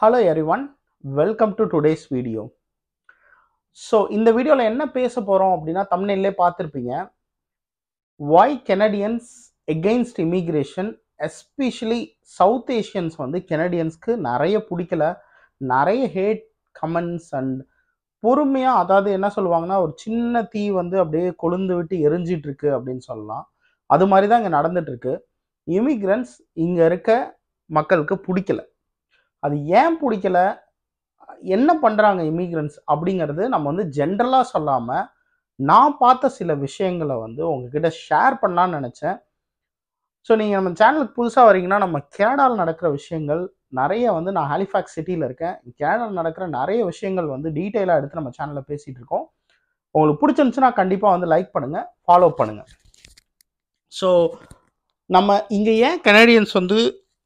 hello everyone welcome to today's video so இந்த வீடியோவில் என்ன பேச போகிறோம் அப்படின்னா தமிழ்நிலே பார்த்துருப்பீங்க why Canadians against immigration especially south Asians வந்து கெனடியன்ஸ்க்கு நிறைய பிடிக்கல நிறைய ஹேட் கமெண்ட்ஸ் அண்ட் பொறுமையாக அதாவது என்ன சொல்லுவாங்கன்னா ஒரு சின்ன தீ வந்து அப்படியே கொழுந்து விட்டு எரிஞ்சிட்ருக்கு அப்படின்னு சொல்லலாம் அது மாதிரி தான் இங்கே நடந்துட்டுருக்கு இமிக்ரன்ஸ் இங்கே இருக்க மக்களுக்கு பிடிக்கல அது ஏன் பிடிக்கல என்ன பண்ணுறாங்க இமிக்ரன்ஸ் அப்படிங்கிறது நம்ம வந்து ஜென்ரலாக சொல்லாமல் நான் பார்த்த சில விஷயங்களை வந்து உங்ககிட்ட ஷேர் பண்ணலான்னு நினச்சேன் ஸோ நீங்கள் நம்ம சேனலுக்கு புதுசாக வரீங்கன்னா நம்ம கேனடாவில் நடக்கிற விஷயங்கள் நிறைய வந்து நான் ஹாலிஃபாக்ஸ் சிட்டியில் இருக்கேன் கேனடாவில் நடக்கிற நிறைய விஷயங்கள் வந்து டீட்டெயிலாக எடுத்து நம்ம சேனலில் பேசிகிட்டு இருக்கோம் உங்களுக்கு பிடிச்சிருந்துச்சுன்னா கண்டிப்பாக வந்து லைக் பண்ணுங்கள் ஃபாலோ பண்ணுங்கள் ஸோ நம்ம இங்கே ஏன் கனடியன்ஸ் வந்து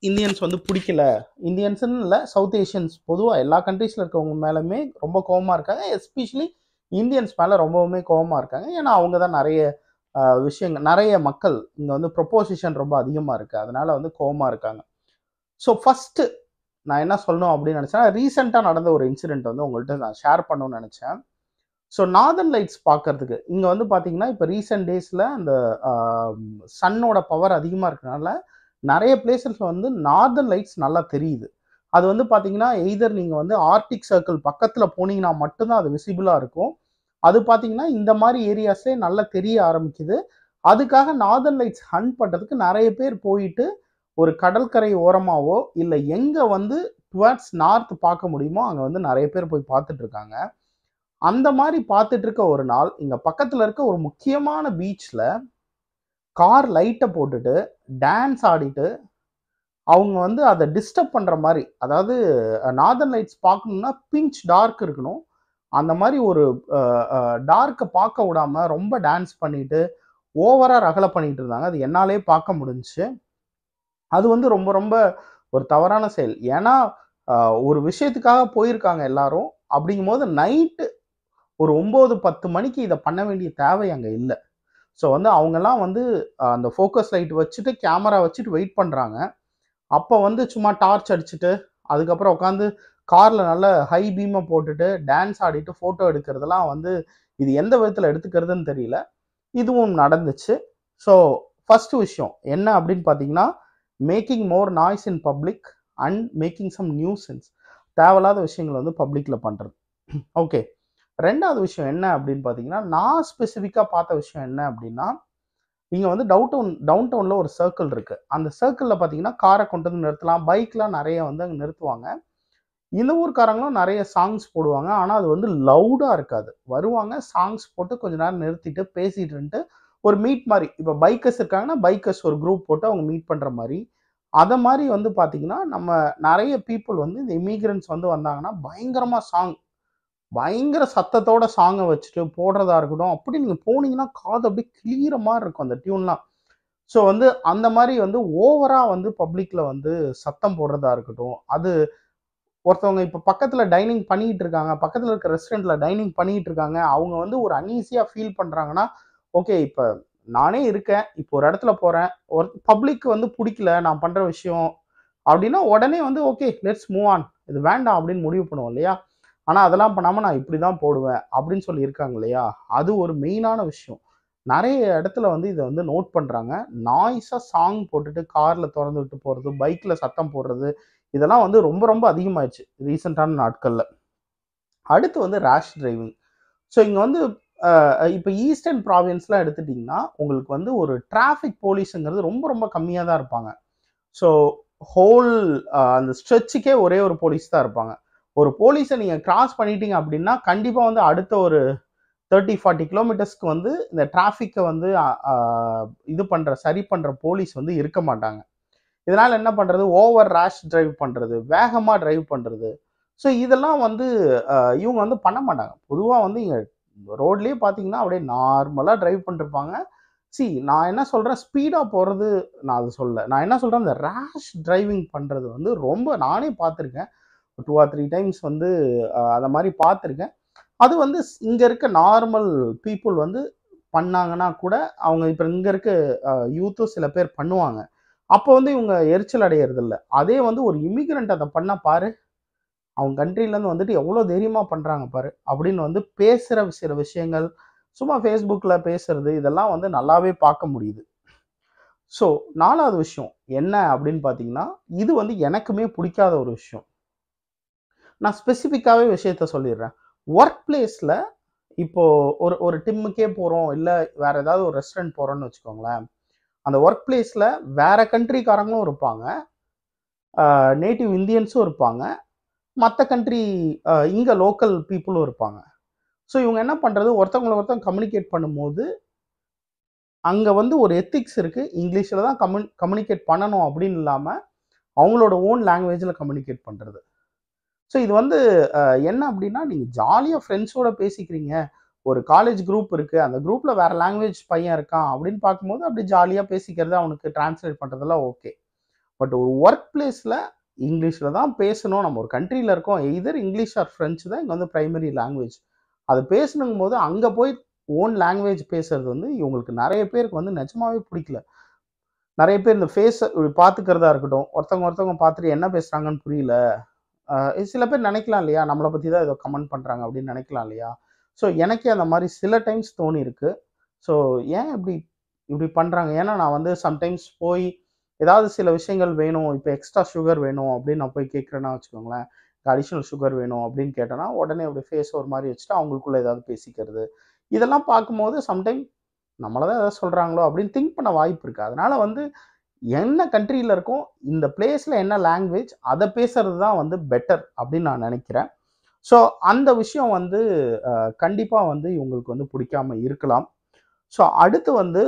இந்தியன்ஸ் வந்து பிடிக்கல இந்தியன்ஸ்ன்னு இல்லை சவுத் ஏஷியன்ஸ் பொதுவாக எல்லா கண்ட்ரீஸில் இருக்கவங்க மேலேயுமே ரொம்ப கோபமாக இருக்காங்க எஸ்பெஷலி இந்தியன்ஸ் மேலே ரொம்பவுமே கோபமாக இருக்காங்க ஏன்னா அவங்க தான் நிறைய விஷயங்கள் நிறைய மக்கள் இங்கே வந்து ப்ரொப்போசிஷன் ரொம்ப அதிகமாக இருக்குது அதனால வந்து கோபமாக இருக்காங்க ஸோ ஃபஸ்ட்டு நான் என்ன சொல்லணும் அப்படின்னு நினச்சேன்னா ரீசெண்டாக நடந்த ஒரு இன்சிடெண்ட் வந்து உங்கள்கிட்ட நான் ஷேர் பண்ணணும்னு நினச்சேன் ஸோ நார்தன் லைட்ஸ் பார்க்கறதுக்கு இங்கே வந்து பார்த்தீங்கன்னா இப்போ ரீசெண்ட் டேஸில் அந்த சன்னோட பவர் அதிகமாக இருக்கிறதுனால நிறைய பிளேசஸில் வந்து நார்தன் லைட்ஸ் நல்லா தெரியுது அது வந்து பார்த்தீங்கன்னா எய்தர் நீங்கள் வந்து ஆர்டிக் சர்க்கிள் பக்கத்தில் போனீங்கன்னா மட்டும்தான் அது விசிபிளாக இருக்கும் அது பார்த்தீங்கன்னா இந்த மாதிரி ஏரியாஸே நல்லா தெரிய ஆரம்பிக்குது அதுக்காக நார்தன் லைட்ஸ் ஹண்ட் பண்ணுறதுக்கு நிறைய பேர் போயிட்டு ஒரு கடற்கரை ஓரமாகவோ இல்லை எங்கே வந்து டுவர்ட்ஸ் நார்த் பார்க்க முடியுமோ அங்கே வந்து நிறைய பேர் போய் பார்த்துட்ருக்காங்க அந்த மாதிரி பார்த்துட்டு இருக்க ஒரு நாள் இங்கே பக்கத்தில் இருக்க ஒரு முக்கியமான பீச்சில் கார் லைட்டை போட்டுட்டு டான்ஸ் ஆடிட்டு அவங்க வந்து அதை டிஸ்டர்ப் பண்ணுற மாதிரி அதாவது நார்தன் லைட்ஸ் பார்க்கணுன்னா பிஞ்ச் டார்க் இருக்கணும் அந்த மாதிரி ஒரு டார்க்கை பார்க்க விடாமல் ரொம்ப டான்ஸ் பண்ணிட்டு ஓவராக ரகலை பண்ணிகிட்டு இருந்தாங்க அது என்னாலே பார்க்க முடிஞ்சிச்சு அது வந்து ரொம்ப ரொம்ப ஒரு தவறான செயல் ஏன்னா ஒரு விஷயத்துக்காக போயிருக்காங்க எல்லாரும் அப்படிங்கும் போது நைட்டு ஒரு ஒம்பது பத்து மணிக்கு இதை பண்ண வேண்டிய தேவை அங்கே இல்லை ஸோ வந்து அவங்கெல்லாம் வந்து அந்த ஃபோக்கஸ் லைட் வச்சுட்டு கேமரா வச்சுட்டு வெயிட் பண்ணுறாங்க அப்போ வந்து சும்மா டார்ச் அடிச்சுட்டு அதுக்கப்புறம் உட்காந்து காரில் நல்ல ஹை பீமை போட்டுட்டு டான்ஸ் ஆடிட்டு ஃபோட்டோ எடுக்கிறதெல்லாம் வந்து இது எந்த விதத்தில் எடுத்துக்கிறதுன்னு தெரியல இதுவும் நடந்துச்சு ஸோ ஃபஸ்ட்டு விஷயம் என்ன அப்படின்னு பார்த்தீங்கன்னா making more noise in public and making some nuisance தேவையில்லாத விஷயங்களை வந்து பப்ளிக்கில் பண்ணுறது ஓகே ரெண்டாவது விஷயம் என்ன அப்படின்னு பார்த்தீங்கன்னா நான் ஸ்பெசிஃபிக்காக பார்த்த விஷயம் என்ன அப்படின்னா இங்கே வந்து டவுன் டவுன் டவுன் டவுனில் ஒரு சர்க்கிள் இருக்குது அந்த சர்க்கிளில் பார்த்தீங்கன்னா காரை கொண்டு வந்து நிறுத்தலாம் பைக்லாம் நிறைய வந்து அங்கே நிறுத்துவாங்க இந்த ஊர்க்காரங்களும் நிறைய சாங்ஸ் போடுவாங்க ஆனால் அது வந்து லவுடாக இருக்காது வருவாங்க சாங்ஸ் போட்டு கொஞ்ச நேரம் நிறுத்திட்டு பேசிட்டு ஒரு மீட் மாதிரி இப்போ பைக்கர்ஸ் இருக்காங்கன்னா பைக்கர்ஸ் ஒரு குரூப் போட்டு அவங்க மீட் பண்ணுற மாதிரி அதை மாதிரி வந்து பார்த்தீங்கன்னா நம்ம நிறைய பீப்புள் வந்து இந்த இமிகிரண்ட்ஸ் வந்து வந்தாங்கன்னா பயங்கரமாக சாங் பயங்கர சத்தத்தோட சாங்கை வச்சுட்டு போடுறதா இருக்கட்டும் அப்படி நீங்கள் போனீங்கன்னா காது அப்படியே கிளியற இருக்கும் அந்த டியூன்லாம் ஸோ வந்து அந்த மாதிரி வந்து ஓவராக வந்து பப்ளிக்கில் வந்து சத்தம் போடுறதா இருக்கட்டும் அது ஒருத்தவங்க இப்போ பக்கத்தில் டைனிங் பண்ணிக்கிட்டு இருக்காங்க பக்கத்தில் இருக்க ரெஸ்டாரண்ட்டில் டைனிங் பண்ணிகிட்டு இருக்காங்க அவங்க வந்து ஒரு அன்ஈஸியாக ஃபீல் பண்ணுறாங்கன்னா ஓகே இப்போ நானே இருக்கேன் இப்போ ஒரு இடத்துல போகிறேன் ஒரு பப்ளிக் வந்து பிடிக்கல நான் பண்ணுற விஷயம் அப்படின்னா உடனே வந்து ஓகே லெட்ஸ் மூவ் ஆன் இது வேண்டாம் அப்படின்னு முடிவு பண்ணுவோம் இல்லையா ஆனால் அதெல்லாம் பண்ணாமல் நான் இப்படி தான் போடுவேன் அப்படின்னு சொல்லி இருக்காங்க இல்லையா அது ஒரு மெயினான விஷயம் நிறைய இடத்துல வந்து இதை வந்து நோட் பண்ணுறாங்க நாய்ஸாக சாங் போட்டுட்டு காரில் திறந்து விட்டு போகிறது பைக்கில் சத்தம் போடுறது இதெல்லாம் வந்து ரொம்ப ரொம்ப அதிகமாயிடுச்சு ரீசெண்டான நாட்களில் அடுத்து வந்து ரேஷ் டிரைவிங் ஸோ இங்கே வந்து இப்போ ஈஸ்டர்ன் ப்ராவின்ஸ்லாம் எடுத்துட்டிங்கன்னா உங்களுக்கு வந்து ஒரு டிராஃபிக் போலீஸுங்கிறது ரொம்ப ரொம்ப கம்மியாக தான் இருப்பாங்க ஸோ ஹோல் அந்த ஸ்ட்ரெச்சுக்கே ஒரே ஒரு போலீஸ் தான் இருப்பாங்க ஒரு போலீஸை நீங்கள் கிராஸ் பண்ணிட்டீங்க அப்படின்னா கண்டிப்பாக வந்து அடுத்த ஒரு தேர்ட்டி ஃபார்ட்டி கிலோமீட்டர்ஸ்க்கு வந்து இந்த டிராஃபிக்கை வந்து இது பண்ணுற சரி பண்ணுற போலீஸ் வந்து இருக்க மாட்டாங்க இதனால் என்ன பண்ணுறது ஓவர் ரேஷ் ட்ரைவ் பண்ணுறது வேகமாக ட்ரைவ் பண்ணுறது ஸோ இதெல்லாம் வந்து இவங்க வந்து பண்ண மாட்டாங்க பொதுவாக வந்து இங்கே ரோட்லேயே பார்த்தீங்கன்னா அப்படியே நார்மலாக ட்ரைவ் பண்ணிருப்பாங்க சி நான் என்ன சொல்கிறேன் ஸ்பீடாக போகிறது நான் அது சொல்ல நான் என்ன சொல்கிறேன் இந்த ரேஷ் டிரைவிங் பண்ணுறது வந்து ரொம்ப நானே பார்த்துருக்கேன் டூ ஆர் த்ரீ டைம்ஸ் வந்து அதை மாதிரி பார்த்துருக்கேன் அது வந்து இங்கே இருக்க நார்மல் பீப்புள் வந்து பண்ணாங்கன்னா கூட அவங்க இப்போ இங்கே இருக்க யூத்தும் சில பேர் பண்ணுவாங்க அப்போ வந்து இவங்க எரிச்சல் அடையிறதில்ல அதே வந்து ஒரு இமிக்ரெண்ட் அதை பண்ண பாரு அவங்க கண்ட்ரிலேருந்து வந்துட்டு எவ்வளோ தைரியமாக பண்ணுறாங்க பாரு அப்படின்னு வந்து பேசுகிற சில விஷயங்கள் சும்மா ஃபேஸ்புக்கில் பேசுறது இதெல்லாம் வந்து நல்லாவே பார்க்க முடியுது ஸோ நாலாவது விஷயம் என்ன அப்படின்னு பார்த்தீங்கன்னா இது வந்து எனக்குமே பிடிக்காத ஒரு விஷயம் நான் ஸ்பெசிஃபிக்காகவே விஷயத்த சொல்லிடுறேன் ஒர்க் பிளேஸில் இப்போது ஒரு ஒரு டிம்முக்கே போகிறோம் இல்லை வேறு ஏதாவது ஒரு ரெஸ்டாரண்ட் போகிறோன்னு வச்சுக்கோங்களேன் அந்த ஒர்க் பிளேஸில் வேறு கண்ட்ரிக்காரங்களும் இருப்பாங்க நேட்டிவ் இந்தியன்ஸும் இருப்பாங்க மற்ற கண்ட்ரி இங்கே லோக்கல் பீப்புளும் இருப்பாங்க ஸோ இவங்க என்ன பண்ணுறது ஒருத்தவங்களை ஒருத்தவங்க கம்யூனிகேட் பண்ணும்போது அங்கே வந்து ஒரு எத்திக்ஸ் இருக்குது இங்கிலீஷில் தான் கம்யூ கம்யூனிகேட் பண்ணணும் அப்படின்னு இல்லாமல் அவங்களோட ஓன் லாங்குவேஜில் கம்யூனிகேட் பண்ணுறது ஸோ இது வந்து என்ன அப்படின்னா நீங்கள் ஜாலியாக ஃப்ரெண்ட்ஸோட பேசிக்கிறீங்க ஒரு காலேஜ் குரூப் இருக்குது அந்த குரூப்பில் வேறு லாங்குவேஜ் பையன் இருக்கான் அப்படின்னு பார்க்கும்போது அப்படி ஜாலியாக பேசிக்கிறது அவனுக்கு டிரான்ஸ்லேட் பண்ணுறதெல்லாம் ஓகே பட் ஒரு ஒர்க் பிளேஸில் இங்கிலீஷில் தான் பேசணும் நம்ம ஒரு கண்ட்ரியில் இருக்கோம் எதர் இங்கிலீஷ் ஆர் ஃப்ரெஞ்சு தான் இங்கே வந்து ப்ரைமரி லாங்குவேஜ் அது பேசணுங்கும் போது அங்கே போய் ஓன் லாங்குவேஜ் பேசுறது வந்து இவங்களுக்கு நிறைய பேருக்கு வந்து நிஜமாவே பிடிக்கல நிறைய பேர் இந்த ஃபேஸை பார்த்துக்கிறதா இருக்கட்டும் ஒருத்தவங்க ஒருத்தவங்க பார்த்துட்டு என்ன பேசுகிறாங்கன்னு புரியல சில பேர் நினைக்கலாம் இல்லையா நம்மளை பற்றி தான் ஏதோ கமெண்ட் பண்ணுறாங்க அப்படின்னு நினைக்கலாம் இல்லையா ஸோ எனக்கே அந்த மாதிரி சில டைம்ஸ் தோணி இருக்கு ஸோ ஏன் இப்படி இப்படி பண்ணுறாங்க ஏன்னா நான் வந்து சம்டைம்ஸ் போய் ஏதாவது சில விஷயங்கள் வேணும் இப்போ எக்ஸ்ட்ரா சுகர் வேணும் அப்படின்னு நான் போய் கேட்குறேன்னா வச்சுக்கோங்களேன் அடிஷ்னல் சுகர் வேணும் அப்படின்னு கேட்டேன்னா உடனே அப்படி ஃபேஸ் ஒரு மாதிரி வச்சுட்டு அவங்களுக்குள்ள ஏதாவது பேசிக்கிறது இதெல்லாம் பார்க்கும்போது சம்டைம் நம்மளை தான் எதாவது சொல்கிறாங்களோ அப்படின்னு திங்க் பண்ண வாய்ப்பு இருக்குது அதனால் வந்து என்ன கண்ட்ரியில் இருக்கோ இந்த பிளேஸில் என்ன லாங்குவேஜ் அதை பேசுறது தான் வந்து பெட்டர் அப்படின்னு நான் நினைக்கிறேன் ஸோ அந்த விஷயம் வந்து கண்டிப்பாக வந்து இவங்களுக்கு வந்து பிடிக்காம இருக்கலாம் ஸோ அடுத்து வந்து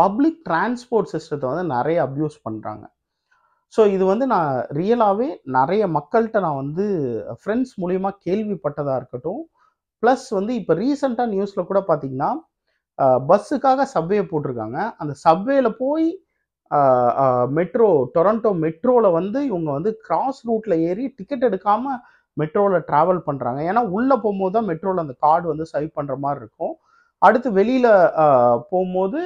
பப்ளிக் டிரான்ஸ்போர்ட் சிஸ்டத்தை வந்து நிறைய அப்யூஸ் பண்ணுறாங்க ஸோ இது வந்து நான் ரியலாகவே நிறைய மக்கள்கிட்ட நான் வந்து ஃப்ரெண்ட்ஸ் மூலியமாக கேள்விப்பட்டதாக இருக்கட்டும் ப்ளஸ் வந்து இப்போ ரீசெண்டாக நியூஸில் கூட பார்த்திங்கன்னா பஸ்ஸுக்காக சப்வே போட்டிருக்காங்க அந்த சப்வேல போய் மெட்ரோ டொரண்டோ மெட்ரோவில் வந்து இவங்க வந்து கிராஸ் ரூட்டில் ஏறி டிக்கெட் எடுக்காமல் மெட்ரோவில் ட்ராவல் பண்ணுறாங்க ஏன்னா உள்ளே போகும்போது தான் மெட்ரோவில் அந்த கார்டு வந்து சைவ் பண்ணுற மாதிரி இருக்கும் அடுத்து வெளியில் போகும்போது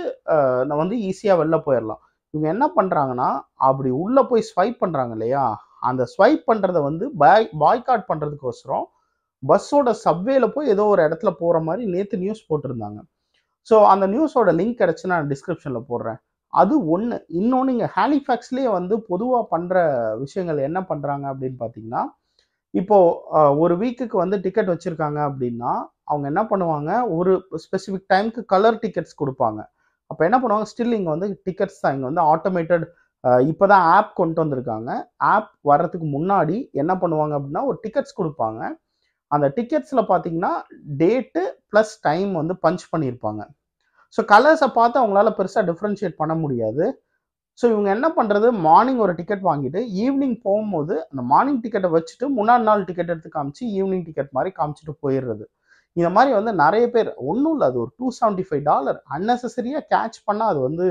நான் வந்து ஈஸியாக வெளில போயிடலாம் இவங்க என்ன பண்ணுறாங்கன்னா அப்படி உள்ளே போய் ஸ்வைப் பண்ணுறாங்க இல்லையா அந்த ஸ்வைப் பண்ணுறத வந்து பாய் பாய்காட் பண்ணுறதுக்கோசரம் பஸ்ஸோட சப்வேல போய் ஏதோ ஒரு இடத்துல போகிற மாதிரி நேற்று நியூஸ் போட்டிருந்தாங்க ஸோ அந்த நியூஸோட லிங்க் கிடச்சி நான் டிஸ்கிரிப்ஷனில் போடுறேன் அது ஒன்று இன்னொன்று இங்கே ஹேலிஃபேக்ஸ்லேயே வந்து பொதுவாக பண்ணுற விஷயங்கள் என்ன பண்ணுறாங்க அப்படின்னு பார்த்தீங்கன்னா இப்போது ஒரு வீக்குக்கு வந்து டிக்கெட் வச்சுருக்காங்க அப்படின்னா அவங்க என்ன பண்ணுவாங்க ஒரு ஸ்பெசிஃபிக் டைமுக்கு கலர் டிக்கெட்ஸ் கொடுப்பாங்க அப்போ என்ன பண்ணுவாங்க ஸ்டில் இங்கே வந்து டிக்கெட்ஸ் தான் இங்கே வந்து ஆட்டோமேட்டட் இப்போ தான் ஆப் கொண்டு வந்திருக்காங்க ஆப் வர்றதுக்கு முன்னாடி என்ன பண்ணுவாங்க அப்படின்னா ஒரு டிக்கெட்ஸ் கொடுப்பாங்க அந்த டிக்கெட்ஸில் பார்த்தீங்கன்னா டேட்டு ப்ளஸ் டைம் வந்து பஞ்ச் பண்ணியிருப்பாங்க ஸோ கலர்ஸை பார்த்து அவங்களால பெருசாக டிஃப்ரென்ஷியேட் பண்ண முடியாது ஸோ இவங்க என்ன பண்ணுறது மார்னிங் ஒரு டிக்கெட் வாங்கிட்டு ஈவினிங் போகும்போது அந்த மார்னிங் டிக்கெட்டை வச்சுட்டு முன்னாடி நாள் டிக்கெட் எடுத்து காமிச்சு ஈவினிங் டிக்கெட் மாதிரி காமிச்சிட்டு போயிடுறது இந்த மாதிரி வந்து நிறைய பேர் ஒன்றும் இல்லை அது ஒரு டூ செவன்டி ஃபைவ் டாலர் அன்னெசரியாக கேட்ச் பண்ணால் அது வந்து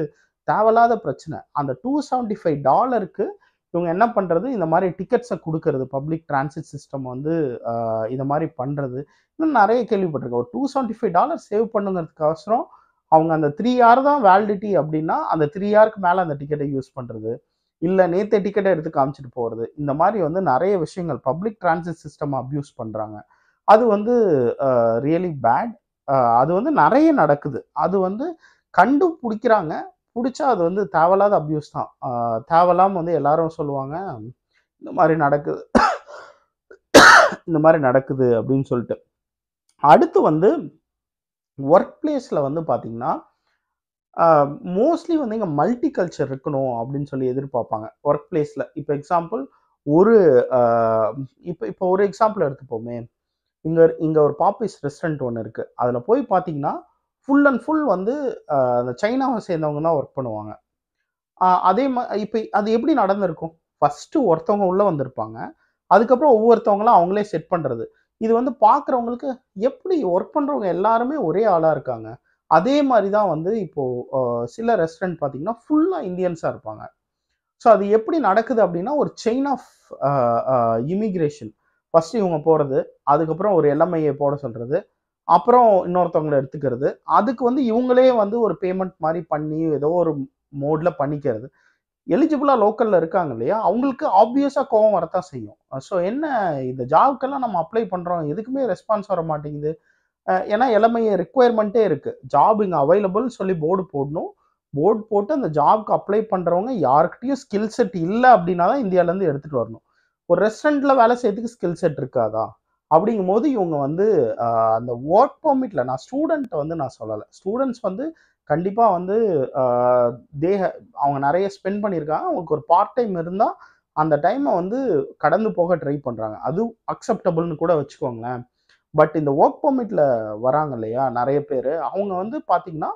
தேவையில்லாத பிரச்சனை அந்த டூ செவன்டி ஃபைவ் டாலருக்கு இவங்க என்ன பண்ணுறது இந்த மாதிரி டிக்கெட்ஸை கொடுக்கறது பப்ளிக் டிரான்சிட் சிஸ்டம் வந்து இந்த மாதிரி பண்ணுறது இன்னும் நிறைய கேள்விப்பட்டிருக்கேன் ஒரு two seventy five dollar save பண்ணுங்கிறதுக்கோசரம் அவங்க அந்த த்ரீ ஆர் தான் வேலிடிட்டி அப்படின்னா அந்த த்ரீ ஆருக்கு மேலே அந்த டிக்கெட்டை யூஸ் பண்ணுறது இல்லை நேற்று டிக்கெட்டை எடுத்து காமிச்சிட்டு போகிறது இந்த மாதிரி வந்து நிறைய விஷயங்கள் பப்ளிக் டிரான்சிட் சிஸ்டம் அப்யூஸ் பண்ணுறாங்க அது வந்து ரியலி பேட் அது வந்து நிறைய நடக்குது அது வந்து கண்டு பிடிக்கிறாங்க பிடிச்சா அது வந்து தேவையில்லாத அப்யூஸ் தான் தேவையில்லாமல் வந்து எல்லாரும் சொல்லுவாங்க இந்த மாதிரி நடக்குது இந்த மாதிரி நடக்குது அப்படின்னு சொல்லிட்டு அடுத்து வந்து ஒர்க் பிளேஸில் வந்து பார்த்திங்கன்னா மோஸ்ட்லி வந்து இங்கே மல்டி கல்ச்சர் இருக்கணும் அப்படின்னு சொல்லி எதிர்பார்ப்பாங்க ஒர்க் பிளேஸில் இப்போ எக்ஸாம்பிள் ஒரு இப்போ இப்போ ஒரு எக்ஸாம்பிள் எடுத்துப்போமே இங்கே இங்கே ஒரு பாப்பிஸ் ரெஸ்டாரண்ட் ஒன்று இருக்குது அதில் போய் பார்த்தீங்கன்னா ஃபுல் அண்ட் ஃபுல் வந்து அந்த சைனாவை சேர்ந்தவங்க தான் ஒர்க் பண்ணுவாங்க அதே மா இப்போ அது எப்படி நடந்திருக்கும் ஃபஸ்ட்டு ஒருத்தவங்க உள்ளே வந்திருப்பாங்க அதுக்கப்புறம் ஒவ்வொருத்தவங்களும் அவங்களே செட் பண்ணுறது இது வந்து பார்க்குறவங்களுக்கு எப்படி ஒர்க் பண்ணுறவங்க எல்லாருமே ஒரே ஆளாக இருக்காங்க அதே மாதிரி தான் வந்து இப்போது சில ரெஸ்டாரண்ட் பார்த்தீங்கன்னா ஃபுல்லாக இந்தியன்ஸாக இருப்பாங்க ஸோ அது எப்படி நடக்குது அப்படின்னா ஒரு செயின் ஆஃப் இமிக்ரேஷன் ஃபஸ்ட்டு இவங்க போகிறது அதுக்கப்புறம் ஒரு எல்எம்ஐயை போட சொல்கிறது அப்புறம் இன்னொருத்தவங்களை எடுத்துக்கிறது அதுக்கு வந்து இவங்களே வந்து ஒரு பேமெண்ட் மாதிரி பண்ணி ஏதோ ஒரு மோடில் பண்ணிக்கிறது எலிஜிபிளாக லோக்கலில் இருக்காங்க இல்லையா அவங்களுக்கு ஆப்வியஸாக கோவம் வரத்தான் செய்யும் ஸோ என்ன இந்த ஜாப்க்கெல்லாம் நம்ம அப்ளை பண்ணுறோம் எதுக்குமே ரெஸ்பான்ஸ் வர மாட்டேங்குது ஏன்னா இளமைய ரெக்குவயர்மெண்ட்டே இருக்குது ஜாப் இங்கே அவைலபிள்னு சொல்லி போர்டு போடணும் போர்டு போட்டு அந்த ஜாப்க்கு அப்ளை பண்ணுறவங்க யாருக்கிட்டையும் ஸ்கில் செட் இல்லை அப்படின்னா தான் இந்தியாவிலேருந்து எடுத்துகிட்டு வரணும் ஒரு ரெஸ்டாரண்ட்டில் வேலை செய்யறதுக்கு ஸ்கில் செட் இருக்காதா அப்படிங்கும் போது இவங்க வந்து அந்த ஒர்க் பர்மிட்டில் நான் ஸ்டூடெண்ட்டை வந்து நான் சொல்லலை ஸ்டூடெண்ட்ஸ் வந்து கண்டிப்பாக வந்து தேக அவங்க நிறைய ஸ்பெண்ட் பண்ணியிருக்காங்க அவங்களுக்கு ஒரு பார்ட் டைம் இருந்தால் அந்த டைமை வந்து கடந்து போக ட்ரை பண்ணுறாங்க அது அக்செப்டபுள்னு கூட வச்சுக்கோங்களேன் பட் இந்த ஒர்க் பர்மிட்டில் வராங்க இல்லையா நிறைய பேர் அவங்க வந்து பார்த்திங்கன்னா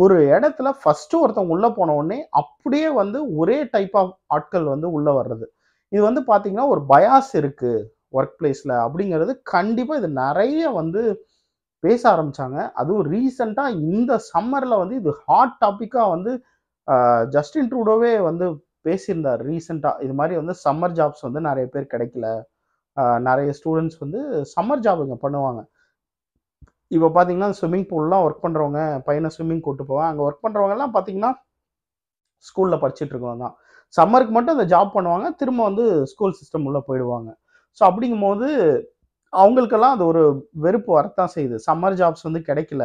ஒரு இடத்துல ஃபஸ்ட்டு ஒருத்தவங்க உள்ளே போன உடனே அப்படியே வந்து ஒரே டைப் ஆஃப் ஆட்கள் வந்து உள்ளே வர்றது இது வந்து பார்த்தீங்கன்னா ஒரு பயாஸ் இருக்குது ஒர்க் பிளேஸில் அப்படிங்கிறது கண்டிப்பாக இது நிறைய வந்து பேச ஆரம்பித்தாங்க அதுவும் ரீசண்டாக இந்த சம்மரில் வந்து இது ஹாட் டாப்பிக்காக வந்து ஜஸ்டின் ட்ரூடோவே வந்து பேசியிருந்தார் ரீசெண்டாக இது மாதிரி வந்து சம்மர் ஜாப்ஸ் வந்து நிறைய பேர் கிடைக்கல நிறைய ஸ்டூடெண்ட்ஸ் வந்து சம்மர் ஜாப் இங்கே பண்ணுவாங்க இப்போ பார்த்தீங்கன்னா ஸ்விம்மிங் பூல்லாம் ஒர்க் பண்ணுறவங்க பையனை ஸ்விம்மிங் கூட்டு போவேன் அங்கே ஒர்க் பண்ணுறவங்கலாம் பார்த்தீங்கன்னா ஸ்கூலில் படிச்சுட்டு இருக்கவங்க தான் சம்மருக்கு மட்டும் அந்த ஜாப் பண்ணுவாங்க திரும்ப வந்து ஸ்கூல் சிஸ்டம் உள்ளே போயிடுவாங்க ஸோ அப்படிங்கும் போது அவங்களுக்கெல்லாம் அது ஒரு வெறுப்பு வரத்தான் செய்யுது சம்மர் ஜாப்ஸ் வந்து கிடைக்கல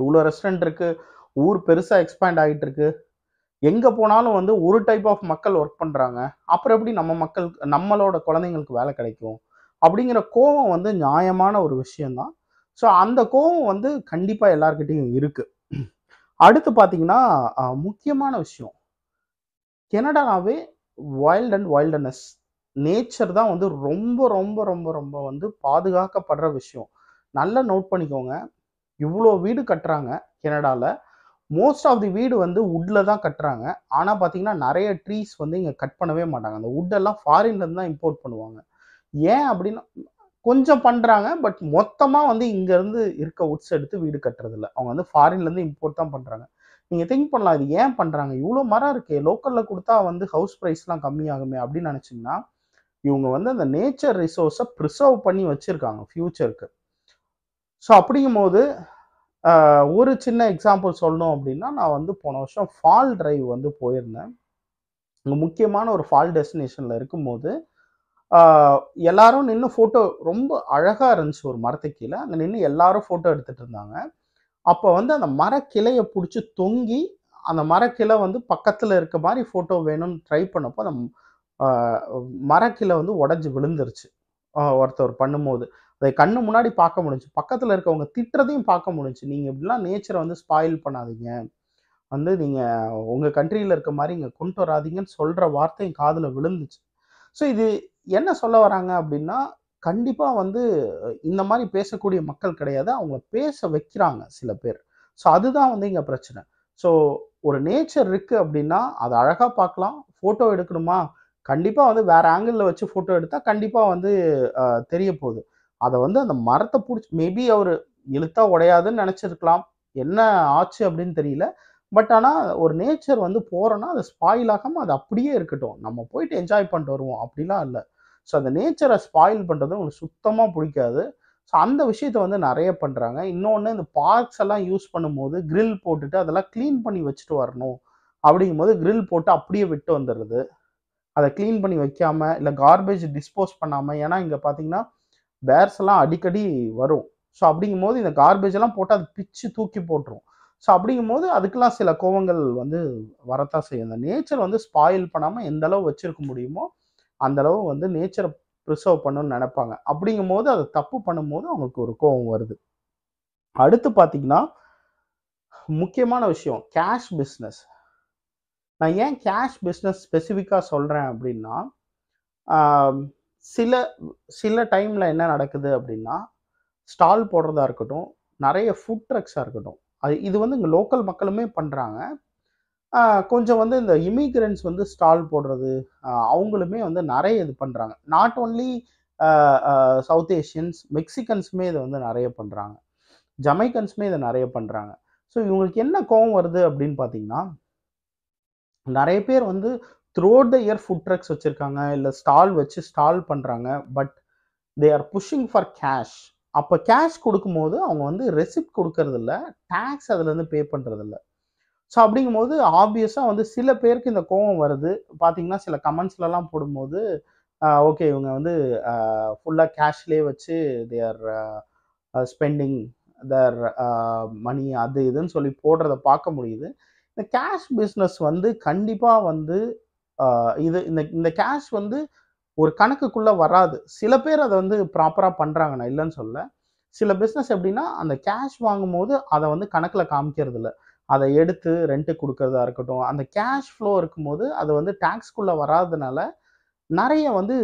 இவ்வளோ ரெஸ்டாரண்ட் இருக்குது ஊர் பெருசாக எக்ஸ்பேண்ட் ஆகிட்டு இருக்கு எங்கே போனாலும் வந்து ஒரு டைப் ஆஃப் மக்கள் ஒர்க் பண்ணுறாங்க அப்புறம் எப்படி நம்ம மக்கள் நம்மளோட குழந்தைங்களுக்கு வேலை கிடைக்கும் அப்படிங்கிற கோபம் வந்து நியாயமான ஒரு விஷயந்தான் ஸோ அந்த கோபம் வந்து கண்டிப்பாக எல்லாருக்கிட்டையும் இருக்குது அடுத்து பார்த்தீங்கன்னா முக்கியமான விஷயம் கெனடாவே வைல்ட் அண்ட் வைல்டனஸ் நேச்சர் தான் வந்து ரொம்ப ரொம்ப ரொம்ப ரொம்ப வந்து பாதுகாக்கப்படுற விஷயம் நல்லா நோட் பண்ணிக்கோங்க இவ்வளோ வீடு கட்டுறாங்க கனடாவில் மோஸ்ட் ஆஃப் தி வீடு வந்து வுட்டில் தான் கட்டுறாங்க ஆனால் பார்த்தீங்கன்னா நிறைய ட்ரீஸ் வந்து இங்கே கட் பண்ணவே மாட்டாங்க அந்த உட்டெல்லாம் ஃபாரின்லேருந்து தான் இம்போர்ட் பண்ணுவாங்க ஏன் அப்படின்னா கொஞ்சம் பண்ணுறாங்க பட் மொத்தமாக வந்து இங்கேருந்து இருக்க உட்ஸ் எடுத்து வீடு கட்டுறதில்ல அவங்க வந்து ஃபாரின்லேருந்து இம்போர்ட் தான் பண்ணுறாங்க நீங்கள் திங்க் பண்ணலாம் இது ஏன் பண்ணுறாங்க இவ்வளோ மரம் இருக்கே லோக்கலில் கொடுத்தா வந்து ஹவுஸ் ப்ரைஸ்லாம் கம்மியாகுமே அப்படின்னு நினச்சிங்கன்னா இவங்க வந்து அந்த நேச்சர் ரிசோர்ஸை ப்ரிசர்வ் பண்ணி வச்சுருக்காங்க ஃப்யூச்சருக்கு ஸோ அப்படிங்கும் போது ஒரு சின்ன எக்ஸாம்பிள் சொல்லணும் அப்படின்னா நான் வந்து போன வருஷம் ஃபால் டிரைவ் வந்து போயிருந்தேன் இங்கே முக்கியமான ஒரு ஃபால் டெஸ்டினேஷனில் இருக்கும்போது எல்லாரும் நின்று ஃபோட்டோ ரொம்ப அழகாக இருந்துச்சு ஒரு மரத்துக்கீழே அங்கே நின்று எல்லாரும் ஃபோட்டோ எடுத்துகிட்டு இருந்தாங்க அப்போ வந்து அந்த மரக்கிளையை பிடிச்சி தொங்கி அந்த மரக்கிளை வந்து பக்கத்தில் இருக்க மாதிரி ஃபோட்டோ வேணும்னு ட்ரை பண்ணப்போ அந்த மரக்கில வந்து உடஞ்சி விழுந்துருச்சு ஒருத்தர் பண்ணும்போது அதை கண்ணு முன்னாடி பார்க்க முடிஞ்சு பக்கத்தில் இருக்கவங்க திட்டுறதையும் பார்க்க முடிஞ்சு நீங்கள் இப்படிலாம் நேச்சரை வந்து ஸ்பாயில் பண்ணாதீங்க வந்து நீங்கள் உங்கள் கண்ட்ரியில் இருக்க மாதிரி இங்கே கொண்டு வராதிங்கன்னு சொல்கிற வார்த்தையும் காதில் விழுந்துச்சு ஸோ இது என்ன சொல்ல வராங்க அப்படின்னா கண்டிப்பாக வந்து இந்த மாதிரி பேசக்கூடிய மக்கள் கிடையாது அவங்கள பேச வைக்கிறாங்க சில பேர் ஸோ அதுதான் வந்து இங்கே பிரச்சனை ஸோ ஒரு நேச்சர் இருக்குது அப்படின்னா அதை அழகாக பார்க்கலாம் ஃபோட்டோ எடுக்கணுமா கண்டிப்பாக வந்து வேறு ஆங்கிளில் வச்சு ஃபோட்டோ எடுத்தால் கண்டிப்பாக வந்து தெரிய போகுது அதை வந்து அந்த மரத்தை பிடிச்சி மேபி அவர் இழுத்தா உடையாதுன்னு நினச்சிருக்கலாம் என்ன ஆச்சு அப்படின்னு தெரியல பட் ஆனால் ஒரு நேச்சர் வந்து போகிறோன்னா அது ஸ்பாயில் ஆகாமல் அது அப்படியே இருக்கட்டும் நம்ம போயிட்டு என்ஜாய் பண்ணிட்டு வருவோம் அப்படிலாம் இல்லை ஸோ அந்த நேச்சரை ஸ்பாயில் பண்ணுறது உங்களுக்கு சுத்தமாக பிடிக்காது ஸோ அந்த விஷயத்த வந்து நிறைய பண்ணுறாங்க இன்னொன்று இந்த பார்க்ஸ் எல்லாம் யூஸ் பண்ணும்போது க்ரில் போட்டுட்டு அதெல்லாம் க்ளீன் பண்ணி வச்சுட்டு வரணும் அப்படிங்கும்போது க்ரில் போட்டு அப்படியே விட்டு வந்துடுறது அதை க்ளீன் பண்ணி வைக்காமல் இல்லை கார்பேஜ் டிஸ்போஸ் பண்ணாமல் ஏன்னா இங்கே பார்த்தீங்கன்னா பேர்ஸ் எல்லாம் அடிக்கடி வரும் ஸோ அப்படிங்கும் போது இந்த கார்பேஜ் எல்லாம் போட்டு அது பிச்சு தூக்கி போட்டுரும் ஸோ அப்படிங்கும் போது அதுக்கெல்லாம் சில கோவங்கள் வந்து வரத்தான் செய்யும் இந்த நேச்சர் வந்து ஸ்பாயில் பண்ணாமல் எந்த அளவு வச்சுருக்க முடியுமோ அந்த அளவு வந்து நேச்சரை ப்ரிசர்வ் பண்ணணும்னு நினைப்பாங்க அப்படிங்கும் போது அதை தப்பு பண்ணும்போது அவங்களுக்கு ஒரு கோவம் வருது அடுத்து பார்த்தீங்கன்னா முக்கியமான விஷயம் கேஷ் பிஸ்னஸ் நான் ஏன் கேஷ் பிஸ்னஸ் ஸ்பெசிஃபிக்காக சொல்கிறேன் அப்படின்னா சில சில டைமில் என்ன நடக்குது அப்படின்னா ஸ்டால் போடுறதா இருக்கட்டும் நிறைய ஃபுட் ட்ரக்ஸாக இருக்கட்டும் அது இது வந்து இங்கே லோக்கல் மக்களுமே பண்ணுறாங்க கொஞ்சம் வந்து இந்த இமிக்ரெண்ட்ஸ் வந்து ஸ்டால் போடுறது அவங்களுமே வந்து நிறைய இது பண்ணுறாங்க நாட் ஓன்லி சவுத் ஏஷியன்ஸ் மெக்சிகன்ஸுமே இதை வந்து நிறைய பண்ணுறாங்க ஜமைக்கன்ஸுமே இதை நிறைய பண்ணுறாங்க ஸோ இவங்களுக்கு என்ன கோவம் வருது அப்படின்னு பார்த்தீங்கன்னா நிறைய பேர் வந்து through the year food trucks வச்சுருக்காங்க இல்லை ஸ்டால் வச்சு ஸ்டால் பண்ணுறாங்க but they are pushing for cash அப்போ கேஷ் கொடுக்கும்போது அவங்க வந்து ரெசிப்ட் கொடுக்கறதில்ல டேக்ஸ் அதுலேருந்து பே பண்ணுறதில்ல ஸோ அப்படிங்கும் போது ஆப்வியஸாக வந்து சில பேருக்கு இந்த கோவம் வருது பார்த்தீங்கன்னா சில கமெண்ட்ஸ்லலாம் போடும்போது ஓகே இவங்க வந்து ஃபுல்லாக கேஷ்லேயே வச்சு தேர் ஸ்பெண்டிங் தர் மணி அது இதுன்னு சொல்லி போடுறத பார்க்க முடியுது இந்த கேஷ் பிஸ்னஸ் வந்து கண்டிப்பாக வந்து இது இந்த இந்த கேஷ் வந்து ஒரு கணக்குக்குள்ளே வராது சில பேர் அதை வந்து ப்ராப்பராக பண்ணுறாங்க நான் இல்லைன்னு சொல்ல சில பிஸ்னஸ் எப்படின்னா அந்த கேஷ் வாங்கும்போது அதை வந்து கணக்கில் காமிக்கிறது இல்லை அதை எடுத்து ரெண்ட்டு கொடுக்கறதா இருக்கட்டும் அந்த கேஷ் ஃப்ளோ இருக்கும்போது அது வந்து டேக்ஸ்க்குள்ளே வராதனால நிறைய வந்து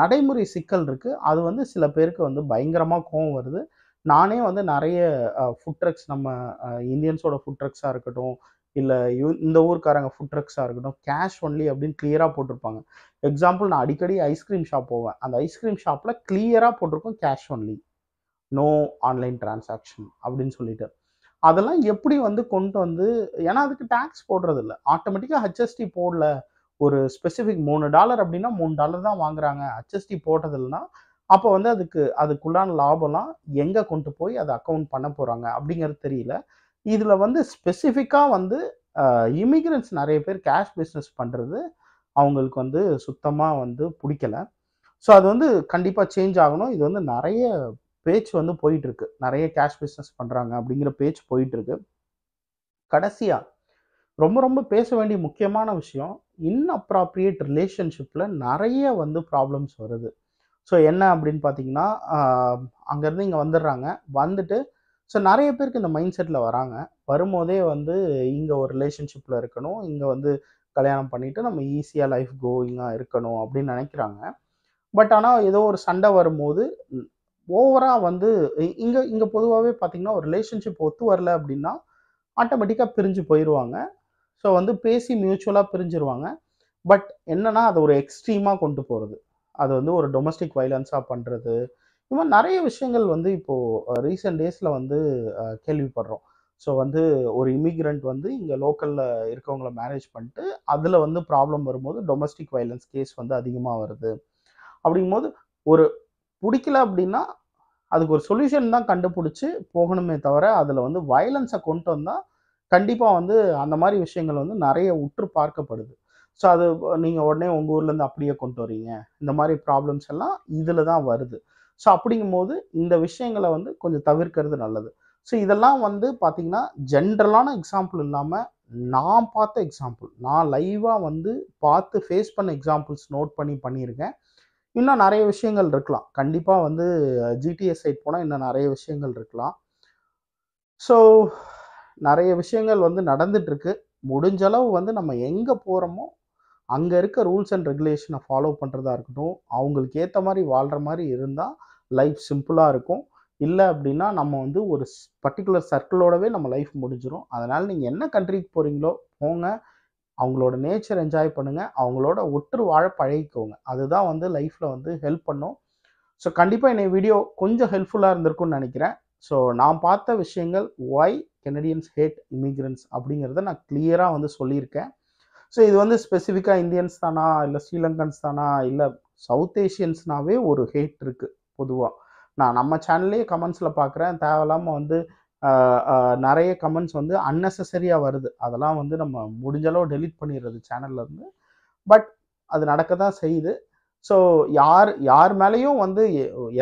நடைமுறை சிக்கல் இருக்குது அது வந்து சில பேருக்கு வந்து பயங்கரமாக கோவம் வருது நானே வந்து நிறைய ஃபுட் ட்ரக்ஸ் நம்ம இந்தியன்ஸோட ஃபுட் ட்ரக்ஸாக இருக்கட்டும் இல்லை யூ இந்த ஊருக்காரங்க ஃபுட் ட்ரக்ஸாக இருக்கட்டும் கேஷ் ஒன்லி அப்படின்னு கிளியராக போட்டிருப்பாங்க எக்ஸாம்பிள் நான் அடிக்கடி ஐஸ்கிரீம் ஷாப் போவேன் அந்த ஐஸ்கிரீம் ஷாப்பில் கிளியராக போட்டிருக்கோம் cash only no online transaction அப்படின்னு சொல்லிட்டு அதெல்லாம் எப்படி வந்து கொண்டு வந்து ஏன்னா அதுக்கு டேக்ஸ் போடுறது இல்லை ஆட்டோமேட்டிக்காக ஹெச்எஸ்டி போடல ஒரு ஸ்பெசிஃபிக் மூணு டாலர் அப்படின்னா மூணு டாலர் தான் வாங்குறாங்க ஹெச்எஸ்டி போட்டது இல்லைன்னா அப்போ வந்து அதுக்கு அதுக்குள்ளான லாபம்லாம் எங்கே கொண்டு போய் அதை அக்கௌண்ட் பண்ண போகிறாங்க அப்படிங்கிறது தெரியல இதில் வந்து ஸ்பெசிஃபிக்காக வந்து இமிக்ரெண்ட்ஸ் நிறைய பேர் கேஷ் பிஸ்னஸ் பண்ணுறது அவங்களுக்கு வந்து சுத்தமாக வந்து பிடிக்கல ஸோ அது வந்து கண்டிப்பாக சேஞ்ச் ஆகணும் இது வந்து நிறைய பேச்சு வந்து போயிட்டுருக்கு நிறைய கேஷ் பிஸ்னஸ் பண்ணுறாங்க அப்படிங்கிற பேச்சு போயிட்டுருக்கு கடைசியாக ரொம்ப ரொம்ப பேச வேண்டிய முக்கியமான விஷயம் இன்அப்ராப்ரியேட் ரிலேஷன்ஷிப்பில் நிறைய வந்து ப்ராப்ளம்ஸ் வருது ஸோ என்ன அப்படின்னு பார்த்தீங்கன்னா அங்கேருந்து இங்கே வந்துடுறாங்க வந்துட்டு ஸோ நிறைய பேருக்கு இந்த மைண்ட் செட்டில் வராங்க வரும்போதே வந்து இங்கே ஒரு ரிலேஷன்ஷிப்பில் இருக்கணும் இங்கே வந்து கல்யாணம் பண்ணிவிட்டு நம்ம ஈஸியாக லைஃப் கோயிங்காக இருக்கணும் அப்படின்னு நினைக்கிறாங்க பட் ஆனால் ஏதோ ஒரு சண்டை வரும்போது ஓவராக வந்து இங்கே இங்கே பொதுவாகவே பார்த்திங்கன்னா ஒரு ரிலேஷன்ஷிப் ஒத்து வரல அப்படின்னா ஆட்டோமேட்டிக்காக பிரிஞ்சு போயிடுவாங்க ஸோ வந்து பேசி மியூச்சுவலாக பிரிஞ்சிருவாங்க பட் என்னன்னா அது ஒரு எக்ஸ்ட்ரீமாக கொண்டு போகிறது அது வந்து ஒரு டொமஸ்டிக் வைலன்ஸாக பண்ணுறது இது மாதிரி நிறைய விஷயங்கள் வந்து இப்போது ரீசெண்ட் டேஸில் வந்து கேள்விப்படுறோம் ஸோ வந்து ஒரு இமிக்ரண்ட் வந்து இங்கே லோக்கலில் இருக்கவங்கள மேரேஜ் பண்ணிட்டு அதில் வந்து ப்ராப்ளம் வரும்போது டொமஸ்டிக் வைலன்ஸ் கேஸ் வந்து அதிகமாக வருது அப்படிங்கும்போது ஒரு பிடிக்கல அப்படின்னா அதுக்கு ஒரு சொல்யூஷன் தான் கண்டுபிடிச்சி போகணுமே தவிர அதில் வந்து வயலன்ஸை கொண்டு வந்தால் கண்டிப்பாக வந்து அந்த மாதிரி விஷயங்கள் வந்து நிறைய உற்று பார்க்கப்படுது ஸோ அது நீங்கள் உடனே உங்கள் ஊர்லேருந்து அப்படியே கொண்டு வரீங்க இந்த மாதிரி ப்ராப்ளம்ஸ் எல்லாம் இதில் தான் வருது ஸோ அப்படிங்கும்போது இந்த விஷயங்களை வந்து கொஞ்சம் தவிர்க்கிறது நல்லது ஸோ இதெல்லாம் வந்து பார்த்தீங்கன்னா ஜென்ரலான எக்ஸாம்பிள் இல்லாமல் நான் பார்த்த எக்ஸாம்பிள் நான் லைவாக வந்து பார்த்து ஃபேஸ் பண்ண எக்ஸாம்பிள்ஸ் நோட் பண்ணி பண்ணியிருக்கேன் இன்னும் நிறைய விஷயங்கள் இருக்கலாம் கண்டிப்பாக வந்து ஜிடிஎஸ் சைட் போனால் இன்னும் நிறைய விஷயங்கள் இருக்கலாம் ஸோ நிறைய விஷயங்கள் வந்து நடந்துட்டுருக்கு முடிஞ்சளவு வந்து நம்ம எங்கே போகிறோமோ அங்கே இருக்க ரூல்ஸ் அண்ட் ரெகுலேஷனை ஃபாலோ பண்ணுறதா இருக்கட்டும் அவங்களுக்கு ஏற்ற மாதிரி வாழ்கிற மாதிரி இருந்தால் லைஃப் சிம்பிளாக இருக்கும் இல்லை அப்படின்னா நம்ம வந்து ஒரு பர்டிகுலர் சர்க்கிளோடவே நம்ம லைஃப் முடிஞ்சிடும் அதனால் நீங்கள் என்ன கண்ட்ரிக்கு போகிறீங்களோ போங்க அவங்களோட நேச்சர் என்ஜாய் பண்ணுங்கள் அவங்களோட ஒற்று வாழ பழகிக்கோங்க அதுதான் வந்து லைஃப்பில் வந்து ஹெல்ப் பண்ணும் ஸோ கண்டிப்பாக என்னை வீடியோ கொஞ்சம் ஹெல்ப்ஃபுல்லாக இருந்திருக்கும்னு நினைக்கிறேன் ஸோ நான் பார்த்த விஷயங்கள் ஒய் கெனடியன்ஸ் ஹேட் இமிக்ரன்ஸ் அப்படிங்கிறத நான் கிளியராக வந்து சொல்லியிருக்கேன் ஸோ இது வந்து ஸ்பெசிஃபிக்காக இந்தியன்ஸ் தானா இல்லை ஸ்ரீலங்கன்ஸ் தானா இல்லை சவுத் ஏஷியன்ஸ்னாவே ஒரு ஹேட் இருக்குது பொதுவாக நான் நம்ம சேனல்லேயே கமெண்ட்ஸில் பார்க்குறேன் தேவையில்லாமல் வந்து நிறைய கமெண்ட்ஸ் வந்து அன்னெசரியாக வருது அதெல்லாம் வந்து நம்ம முடிஞ்சளவு டெலிட் பண்ணிடுறது சேனல்லேருந்து பட் அது நடக்க தான் செய்யுது ஸோ யார் யார் மேலேயும் வந்து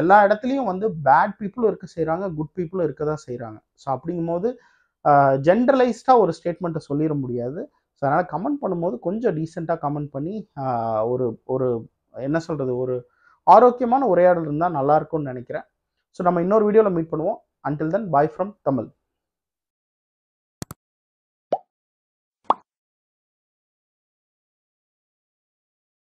எல்லா இடத்துலையும் வந்து பேட் பீப்புளும் இருக்க செய்கிறாங்க குட் பீப்புளும் இருக்க தான் செய்கிறாங்க ஸோ அப்படிங்கும்போது ஜென்ரலைஸ்டாக ஒரு ஸ்டேட்மெண்ட்டை சொல்லிட முடியாது ஸோ அதனால் கமெண்ட் பண்ணும்போது கொஞ்சம் டீசெண்டாக கமெண்ட் பண்ணி ஒரு ஒரு என்ன சொல்கிறது ஒரு ஆரோக்கியமான உரையாடல் இருந்தால் நல்லாயிருக்கும்னு நினைக்கிறேன் ஸோ நம்ம இன்னொரு வீடியோவில் மீட் பண்ணுவோம் until then bye from Tamil